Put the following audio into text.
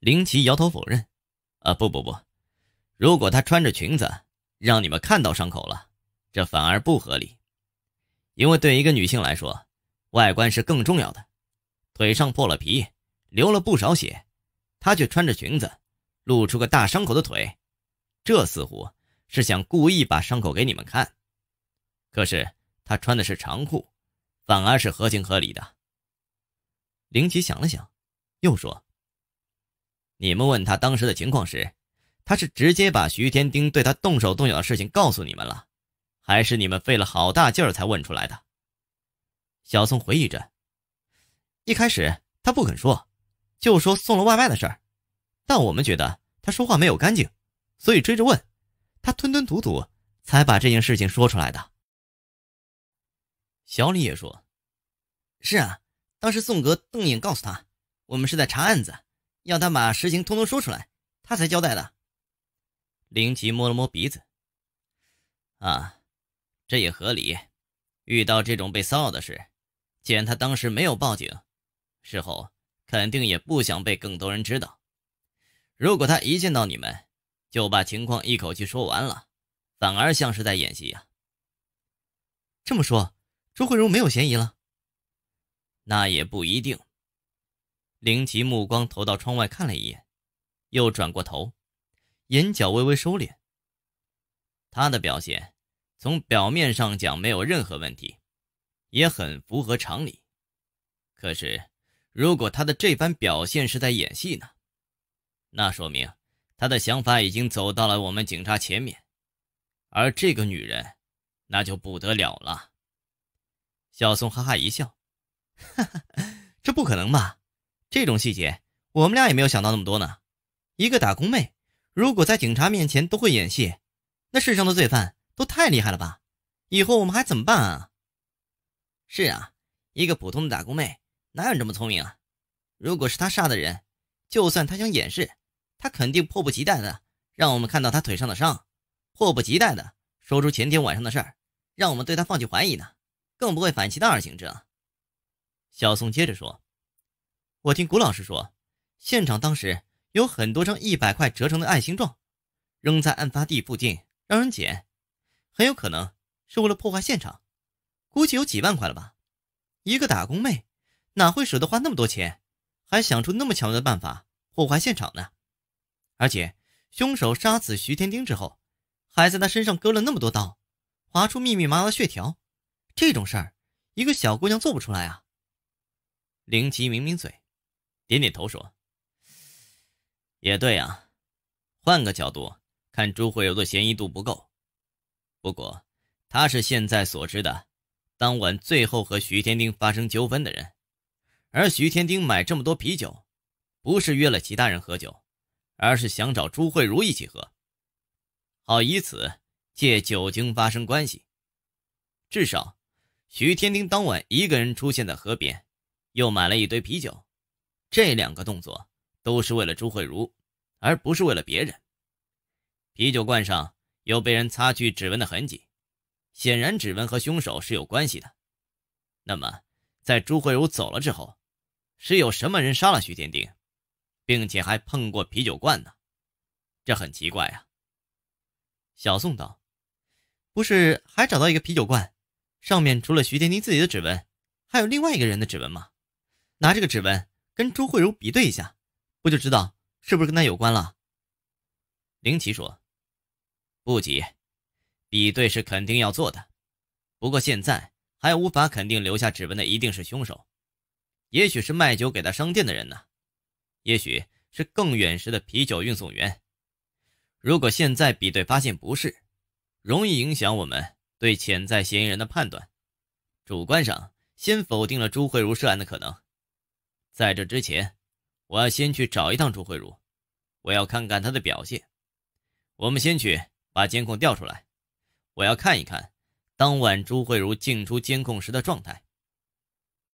林奇摇头否认：“啊，不不不，如果她穿着裙子让你们看到伤口了，这反而不合理。因为对一个女性来说，外观是更重要的。腿上破了皮，流了不少血，她却穿着裙子，露出个大伤口的腿，这似乎是想故意把伤口给你们看。可是她穿的是长裤，反而是合情合理的。”林奇想了想，又说。你们问他当时的情况时，他是直接把徐天丁对他动手动脚的事情告诉你们了，还是你们费了好大劲儿才问出来的？小宋回忆着，一开始他不肯说，就说送了外卖的事儿，但我们觉得他说话没有干净，所以追着问他，吞吞吐吐才把这件事情说出来的。小李也说：“是啊，当时宋哥瞪眼告诉他，我们是在查案子。”要他把实情通通说出来，他才交代的。林奇摸了摸鼻子，啊，这也合理。遇到这种被骚扰的事，既然他当时没有报警，事后肯定也不想被更多人知道。如果他一见到你们就把情况一口气说完了，反而像是在演戏呀。这么说，周慧茹没有嫌疑了？那也不一定。林奇目光投到窗外看了一眼，又转过头，眼角微微收敛。他的表现，从表面上讲没有任何问题，也很符合常理。可是，如果他的这番表现是在演戏呢？那说明他的想法已经走到了我们警察前面，而这个女人，那就不得了了。小宋哈哈一笑：“ 哈哈，这不可能吧？”这种细节，我们俩也没有想到那么多呢。一个打工妹，如果在警察面前都会演戏，那世上的罪犯都太厉害了吧？以后我们还怎么办啊？是啊，一个普通的打工妹哪有这么聪明啊？如果是她杀的人，就算她想掩饰，她肯定迫不及待的让我们看到她腿上的伤，迫不及待的说出前天晚上的事儿，让我们对她放弃怀疑呢，更不会反其道而行之啊。小宋接着说。我听谷老师说，现场当时有很多张一百块折成的爱心状，扔在案发地附近让人捡，很有可能是为了破坏现场。估计有几万块了吧？一个打工妹，哪会舍得花那么多钱，还想出那么巧妙的办法破坏现场呢？而且凶手杀死徐天丁之后，还在他身上割了那么多刀，划出密密麻麻的血条，这种事儿，一个小姑娘做不出来啊！林奇抿抿嘴。点点头说：“也对啊，换个角度看，朱慧茹的嫌疑度不够。不过，他是现在所知的当晚最后和徐天丁发生纠纷的人。而徐天丁买这么多啤酒，不是约了其他人喝酒，而是想找朱慧茹一起喝，好以此借酒精发生关系。至少，徐天丁当晚一个人出现在河边，又买了一堆啤酒。”这两个动作都是为了朱慧茹，而不是为了别人。啤酒罐上有被人擦去指纹的痕迹，显然指纹和凶手是有关系的。那么，在朱慧茹走了之后，是有什么人杀了徐天定，并且还碰过啤酒罐呢？这很奇怪呀。小宋道：“不是还找到一个啤酒罐，上面除了徐天丁自己的指纹，还有另外一个人的指纹吗？拿这个指纹。”跟朱慧茹比对一下，不就知道是不是跟她有关了？林奇说：“不急，比对是肯定要做的，不过现在还无法肯定留下指纹的一定是凶手，也许是卖酒给他商店的人呢，也许是更远时的啤酒运送员。如果现在比对发现不是，容易影响我们对潜在嫌疑人的判断。主观上先否定了朱慧茹涉案的可能。”在这之前，我要先去找一趟朱慧茹，我要看看她的表现。我们先去把监控调出来，我要看一看当晚朱慧茹进出监控时的状态。